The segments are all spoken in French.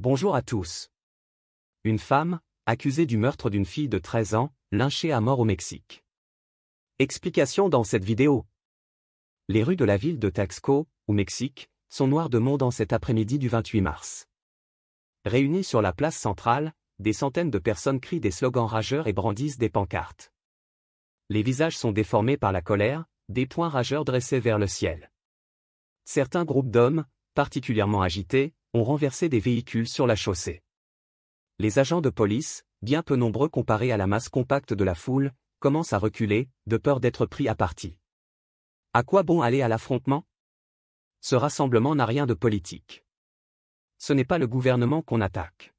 Bonjour à tous. Une femme, accusée du meurtre d'une fille de 13 ans, lynchée à mort au Mexique. Explication dans cette vidéo. Les rues de la ville de Taxco, au Mexique, sont noires de monde en cet après-midi du 28 mars. Réunies sur la place centrale, des centaines de personnes crient des slogans rageurs et brandissent des pancartes. Les visages sont déformés par la colère, des points rageurs dressés vers le ciel. Certains groupes d'hommes, particulièrement agités, ont renversé des véhicules sur la chaussée. Les agents de police, bien peu nombreux comparés à la masse compacte de la foule, commencent à reculer, de peur d'être pris à partie. À quoi bon aller à l'affrontement Ce rassemblement n'a rien de politique. Ce n'est pas le gouvernement qu'on attaque.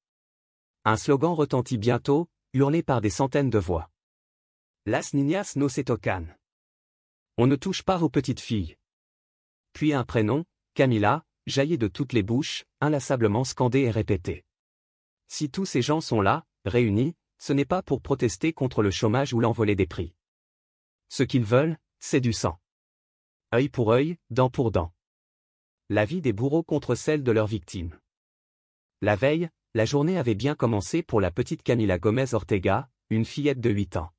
Un slogan retentit bientôt, hurlé par des centaines de voix. Las niñas no se On ne touche pas aux petites filles. Puis un prénom, Camila, jaillit de toutes les bouches, inlassablement scandé et répété. Si tous ces gens sont là, réunis, ce n'est pas pour protester contre le chômage ou l'envolée des prix. Ce qu'ils veulent, c'est du sang. Œil pour œil, dent pour dent. La vie des bourreaux contre celle de leurs victimes. La veille, la journée avait bien commencé pour la petite Camila Gomez Ortega, une fillette de 8 ans.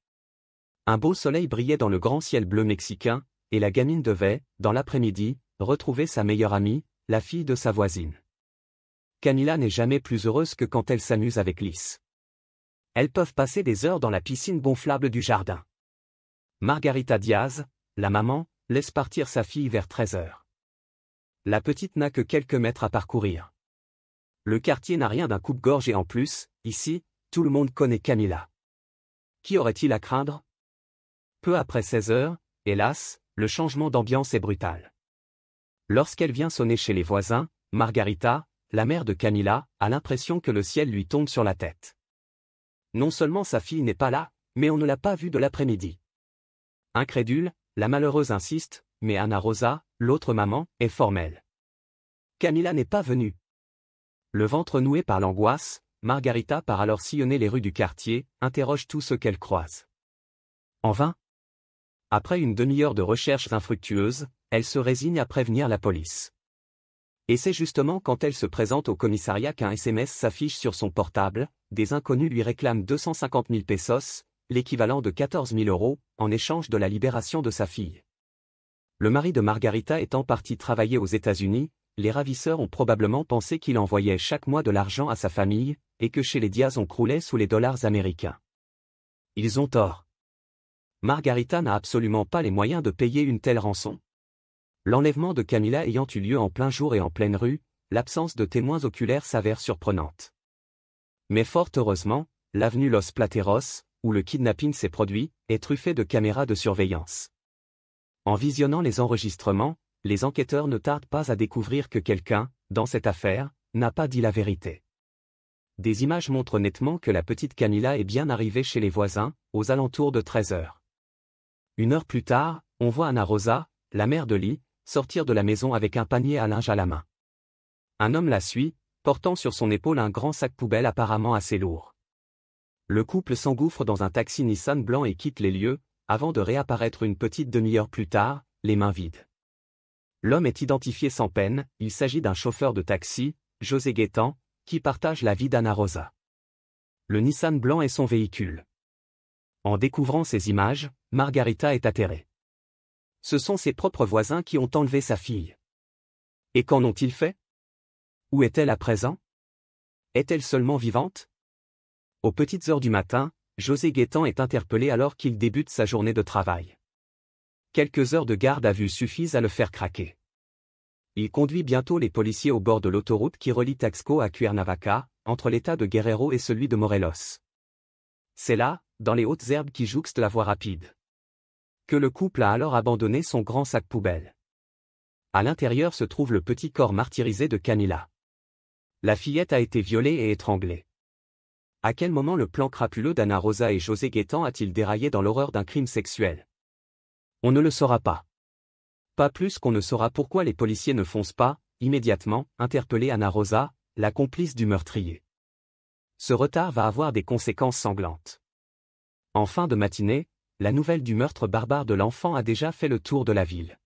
Un beau soleil brillait dans le grand ciel bleu mexicain, et la gamine devait, dans l'après-midi, retrouver sa meilleure amie, la fille de sa voisine. Camilla n'est jamais plus heureuse que quand elle s'amuse avec Lys. Elles peuvent passer des heures dans la piscine gonflable du jardin. Margarita Diaz, la maman, laisse partir sa fille vers 13 heures. La petite n'a que quelques mètres à parcourir. Le quartier n'a rien d'un coupe-gorge et en plus, ici, tout le monde connaît Camilla. Qui aurait-il à craindre Peu après 16 heures, hélas, le changement d'ambiance est brutal. Lorsqu'elle vient sonner chez les voisins, Margarita, la mère de Camilla, a l'impression que le ciel lui tombe sur la tête. Non seulement sa fille n'est pas là, mais on ne l'a pas vue de l'après-midi. Incrédule, la malheureuse insiste, mais Anna Rosa, l'autre maman, est formelle. Camilla n'est pas venue. Le ventre noué par l'angoisse, Margarita part alors sillonner les rues du quartier, interroge tous ceux qu'elle croise. En vain. Après une demi-heure de recherches infructueuses, elle se résigne à prévenir la police. Et c'est justement quand elle se présente au commissariat qu'un SMS s'affiche sur son portable, des inconnus lui réclament 250 000 pesos, l'équivalent de 14 000 euros, en échange de la libération de sa fille. Le mari de Margarita étant parti travailler aux États-Unis, les ravisseurs ont probablement pensé qu'il envoyait chaque mois de l'argent à sa famille, et que chez les Diaz on croulait sous les dollars américains. Ils ont tort. Margarita n'a absolument pas les moyens de payer une telle rançon. L'enlèvement de Camilla ayant eu lieu en plein jour et en pleine rue, l'absence de témoins oculaires s'avère surprenante. Mais fort heureusement, l'avenue Los Plateros, où le kidnapping s'est produit, est truffée de caméras de surveillance. En visionnant les enregistrements, les enquêteurs ne tardent pas à découvrir que quelqu'un, dans cette affaire, n'a pas dit la vérité. Des images montrent nettement que la petite Camilla est bien arrivée chez les voisins, aux alentours de 13 heures. Une heure plus tard, on voit Anna Rosa, la mère de Lee, sortir de la maison avec un panier à linge à la main. Un homme la suit, portant sur son épaule un grand sac poubelle apparemment assez lourd. Le couple s'engouffre dans un taxi Nissan blanc et quitte les lieux, avant de réapparaître une petite demi-heure plus tard, les mains vides. L'homme est identifié sans peine, il s'agit d'un chauffeur de taxi, José Guétan, qui partage la vie d'Anna Rosa. Le Nissan blanc est son véhicule. En découvrant ces images, Margarita est atterrée ce sont ses propres voisins qui ont enlevé sa fille. Et qu'en ont-ils fait Où est-elle à présent Est-elle seulement vivante Aux petites heures du matin, José Guétan est interpellé alors qu'il débute sa journée de travail. Quelques heures de garde à vue suffisent à le faire craquer. Il conduit bientôt les policiers au bord de l'autoroute qui relie Taxco à Cuernavaca, entre l'état de Guerrero et celui de Morelos. C'est là, dans les hautes herbes qui jouxtent la voie rapide que le couple a alors abandonné son grand sac poubelle. À l'intérieur se trouve le petit corps martyrisé de Camilla. La fillette a été violée et étranglée. À quel moment le plan crapuleux d'Anna Rosa et José Guétan a-t-il déraillé dans l'horreur d'un crime sexuel On ne le saura pas. Pas plus qu'on ne saura pourquoi les policiers ne foncent pas, immédiatement, interpeller Anna Rosa, la complice du meurtrier. Ce retard va avoir des conséquences sanglantes. En fin de matinée, la nouvelle du meurtre barbare de l'enfant a déjà fait le tour de la ville.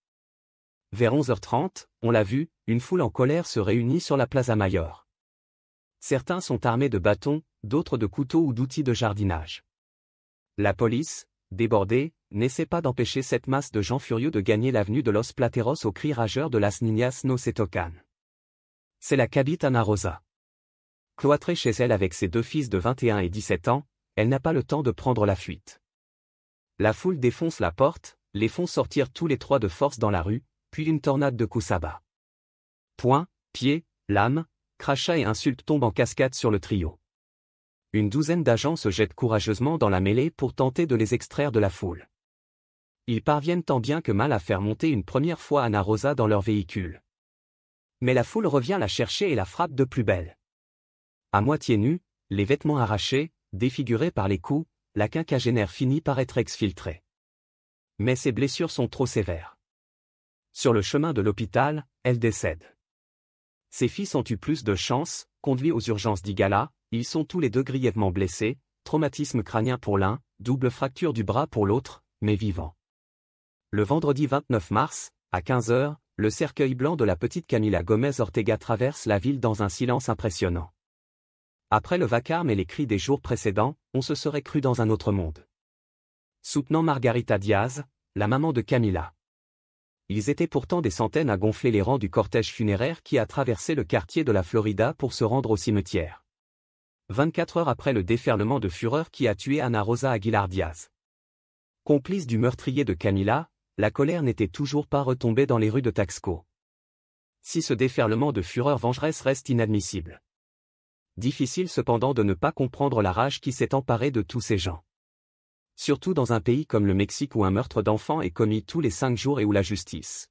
Vers 11h30, on l'a vu, une foule en colère se réunit sur la Plaza Mayor. Certains sont armés de bâtons, d'autres de couteaux ou d'outils de jardinage. La police, débordée, n'essaie pas d'empêcher cette masse de gens furieux de gagner l'avenue de Los Plateros au cri rageur de Las Niñas no se C'est la cabite Rosa. Cloîtrée chez elle avec ses deux fils de 21 et 17 ans, elle n'a pas le temps de prendre la fuite. La foule défonce la porte, les font sortir tous les trois de force dans la rue, puis une tornade de coups s'abat. Poings, pieds, lames, crachats et insultes tombent en cascade sur le trio. Une douzaine d'agents se jettent courageusement dans la mêlée pour tenter de les extraire de la foule. Ils parviennent tant bien que mal à faire monter une première fois Anna Rosa dans leur véhicule. Mais la foule revient la chercher et la frappe de plus belle. À moitié nue, les vêtements arrachés, défigurés par les coups, la quinquagénaire finit par être exfiltrée. Mais ses blessures sont trop sévères. Sur le chemin de l'hôpital, elle décède. Ses fils ont eu plus de chance, conduits aux urgences d'Igala, ils sont tous les deux grièvement blessés, traumatisme crânien pour l'un, double fracture du bras pour l'autre, mais vivant. Le vendredi 29 mars, à 15h, le cercueil blanc de la petite Camila Gomez Ortega traverse la ville dans un silence impressionnant après le vacarme et les cris des jours précédents, on se serait cru dans un autre monde. Soutenant Margarita Diaz, la maman de Camila. Ils étaient pourtant des centaines à gonfler les rangs du cortège funéraire qui a traversé le quartier de la Florida pour se rendre au cimetière. 24 heures après le déferlement de fureur qui a tué Ana Rosa Aguilar Diaz. Complice du meurtrier de Camila, la colère n'était toujours pas retombée dans les rues de Taxco. Si ce déferlement de fureur vengeresse reste inadmissible difficile cependant de ne pas comprendre la rage qui s'est emparée de tous ces gens. Surtout dans un pays comme le Mexique où un meurtre d'enfant est commis tous les cinq jours et où la justice,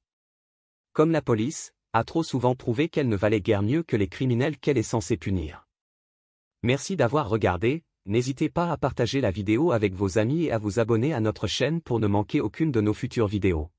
comme la police, a trop souvent prouvé qu'elle ne valait guère mieux que les criminels qu'elle est censée punir. Merci d'avoir regardé, n'hésitez pas à partager la vidéo avec vos amis et à vous abonner à notre chaîne pour ne manquer aucune de nos futures vidéos.